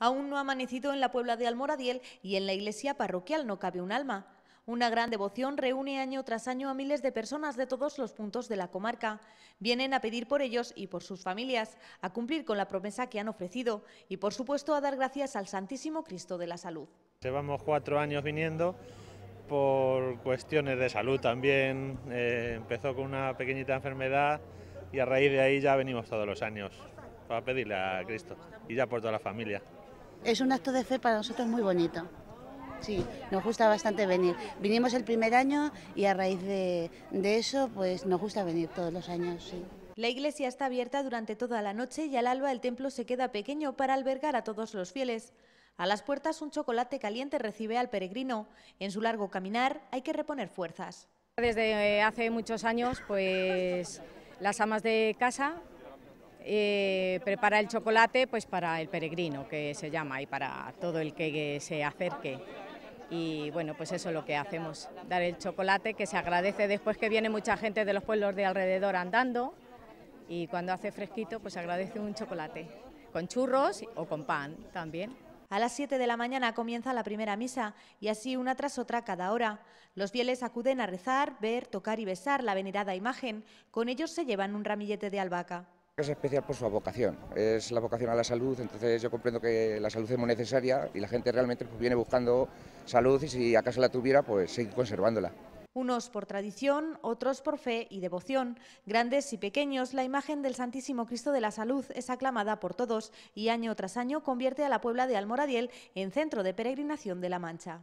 Aún no ha amanecido en la Puebla de Almoradiel y en la iglesia parroquial no cabe un alma. Una gran devoción reúne año tras año a miles de personas de todos los puntos de la comarca. Vienen a pedir por ellos y por sus familias, a cumplir con la promesa que han ofrecido y, por supuesto, a dar gracias al Santísimo Cristo de la Salud. Llevamos cuatro años viniendo por cuestiones de salud también. Eh, empezó con una pequeñita enfermedad y a raíz de ahí ya venimos todos los años para pedirle a Cristo y ya por toda la familia es un acto de fe para nosotros muy bonito. Sí, nos gusta bastante venir. Vinimos el primer año y a raíz de, eso, pues nos gusta venir todos los años, sí. La iglesia está abierta durante toda la noche y al alba el templo se queda pequeño para albergar a todos los fieles. A las puertas un chocolate caliente recibe al peregrino. En su largo caminar hay que reponer fuerzas. Desde eh, hace muchos años, pues las amas de casa eh, prepara el chocolate pues para el peregrino que se llama y para todo el que se acerque. Y bueno, pues eso es lo que hacemos, dar el chocolate que se agradece después que viene mucha gente de los pueblos de alrededor andando y cuando hace fresquito pues agradece un chocolate con churros o con pan también. A las 7 de la mañana comienza la primera misa y así una tras otra cada hora. Los fieles acuden a rezar, ver, tocar y besar la venerada imagen. Con ellos se llevan un ramillete de albahaca es especial por su vocación, es la vocación a la salud, entonces yo comprendo que la salud es muy necesaria y la gente realmente pues, viene buscando salud y si acaso la tuviera, pues seguir conservándola. Unos por tradición, otros por fe y devoción. Grandes y pequeños, la imagen del Santísimo Cristo de la Salud es aclamada por todos y año tras año convierte a la Puebla de Almoradiel en centro de peregrinación de la Mancha.